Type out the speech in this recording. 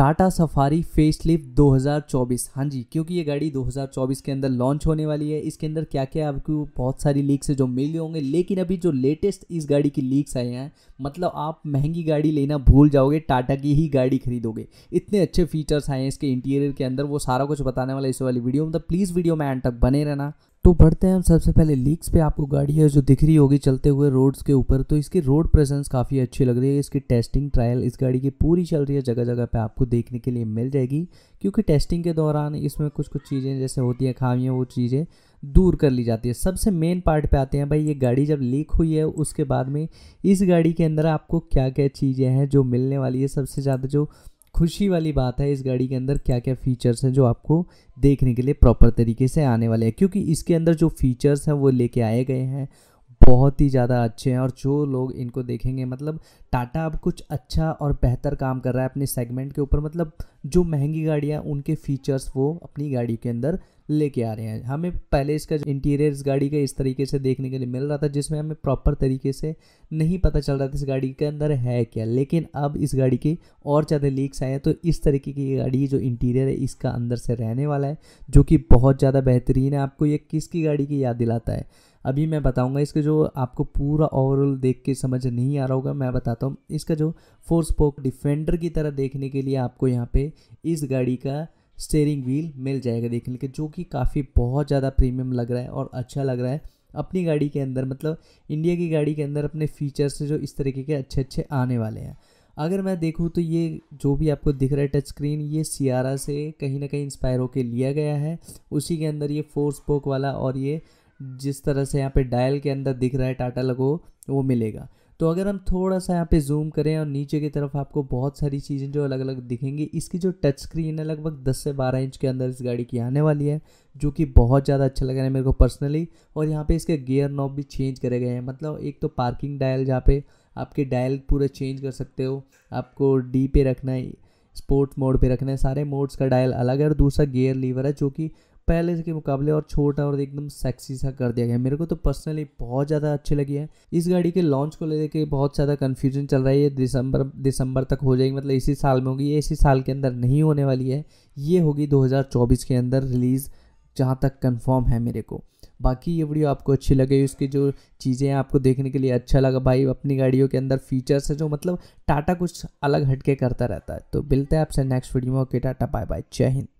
Tata safari facelift 2024 हाँ जी क्योंकि ये गाड़ी 2024 के अंदर लॉन्च होने वाली है इसके अंदर क्या क्या आपको बहुत सारी लीक्स है जो मिल गए होंगे लेकिन अभी जो लेटेस्ट इस गाड़ी की लीक्स आए हैं मतलब आप महंगी गाड़ी लेना भूल जाओगे टाटा की ही गाड़ी खरीदोगे इतने अच्छे फीचर्स आए हैं इसके इंटीरियर के अंदर वो सारा कुछ बताने वाला इस वाली वीडियो मतलब प्लीज़ वीडियो में एंड तक बने रहना तो बढ़ते हैं हम सबसे पहले लीक्स पे आपको गाड़ी है जो दिख रही होगी चलते हुए रोड्स के ऊपर तो इसकी रोड प्रेजेंस काफ़ी अच्छी लग रही है इसकी टेस्टिंग ट्रायल इस गाड़ी की पूरी चल रही है जगह जगह पे आपको देखने के लिए मिल जाएगी क्योंकि टेस्टिंग के दौरान इसमें कुछ कुछ चीज़ें जैसे होती हैं खामियाँ वो चीज़ें दूर कर ली जाती है सबसे मेन पार्ट पे आते हैं भाई ये गाड़ी जब लीक हुई है उसके बाद में इस गाड़ी के अंदर आपको क्या क्या चीज़ें हैं जो मिलने वाली है सबसे ज़्यादा जो खुशी वाली बात है इस गाड़ी के अंदर क्या क्या फ़ीचर्स हैं जो आपको देखने के लिए प्रॉपर तरीके से आने वाले हैं क्योंकि इसके अंदर जो फ़ीचर्स हैं वो लेके आए गए हैं बहुत ही ज़्यादा अच्छे हैं और जो लोग इनको देखेंगे मतलब टाटा अब कुछ अच्छा और बेहतर काम कर रहा है अपने सेगमेंट के ऊपर मतलब जो महंगी गाड़ियाँ उनके फीचर्स वो अपनी गाड़ी के अंदर लेके आ रहे हैं हमें पहले इसका इंटीरियर इस गाड़ी का इस तरीके से देखने के लिए मिल रहा था जिसमें हमें प्रॉपर तरीके से नहीं पता चल रहा था इस गाड़ी के अंदर है क्या लेकिन अब इस गाड़ी के और ज़्यादा लीक्स आए हैं तो इस तरीके की गाड़ी जो इंटीरियर है इसका अंदर से रहने वाला है जो कि बहुत ज़्यादा बेहतरीन है आपको ये किसकी गाड़ी की याद दिलाता है अभी मैं बताऊंगा इसके जो आपको पूरा ओवरऑल देख के समझ नहीं आ रहा होगा मैं बताता बताता हूँ इसका जो फोर स्पोक डिफेंडर की तरह देखने के लिए आपको यहाँ पे इस गाड़ी का स्टेयरिंग व्हील मिल जाएगा देखने के जो कि काफ़ी बहुत ज़्यादा प्रीमियम लग रहा है और अच्छा लग रहा है अपनी गाड़ी के अंदर मतलब इंडिया की गाड़ी के अंदर अपने फीचर्स जो इस तरीके के अच्छे अच्छे आने वाले हैं अगर मैं देखूँ तो ये जो भी आपको दिख रहा है टच स्क्रीन ये सियारा से कहीं ना कहीं इंस्पायर होकर लिया गया है उसी के अंदर ये फोर स्पोक वाला और ये जिस तरह से यहाँ पे डायल के अंदर दिख रहा है टाटा लगो वो मिलेगा तो अगर हम थोड़ा सा यहाँ पे जूम करें और नीचे की तरफ आपको बहुत सारी चीज़ें जो अलग अलग दिखेंगी इसकी जो टच स्क्रीन है लगभग 10 से 12 इंच के अंदर इस गाड़ी की आने वाली है जो कि बहुत ज़्यादा अच्छा लग रहा है मेरे को पर्सनली और यहाँ पे इसके गियर नॉब भी चेंज करे गए हैं मतलब एक तो पार्किंग डायल जहाँ पे आपके डायल पूरे चेंज कर सकते हो आपको डी पे रखना है स्पोर्ट्स मोड पे रखना है सारे मोड्स का डायल अलग है और दूसरा गियर लीवर है जो कि पहले के मुकाबले और छोटा और एकदम सेक्सी सा कर दिया गया मेरे को तो पर्सनली बहुत ज़्यादा अच्छी लगी है इस गाड़ी के लॉन्च को लेकर बहुत ज़्यादा कन्फ्यूजन चल रहा है ये दिसंबर दिसंबर तक हो जाएगी मतलब इसी साल में होगी ये इसी साल के अंदर नहीं होने वाली है ये होगी दो के अंदर रिलीज़ जहाँ तक कन्फर्म है मेरे को बाकी ये वीडियो आपको अच्छी लगी उसकी जो चीज़ें हैं आपको देखने के लिए अच्छा लगा भाई अपनी गाड़ियों के अंदर फीचर्स है जो मतलब टाटा कुछ अलग हटके करता रहता है तो मिलते हैं आपसे नेक्स्ट वीडियो में ओके टाटा बाय बाय जय हिंद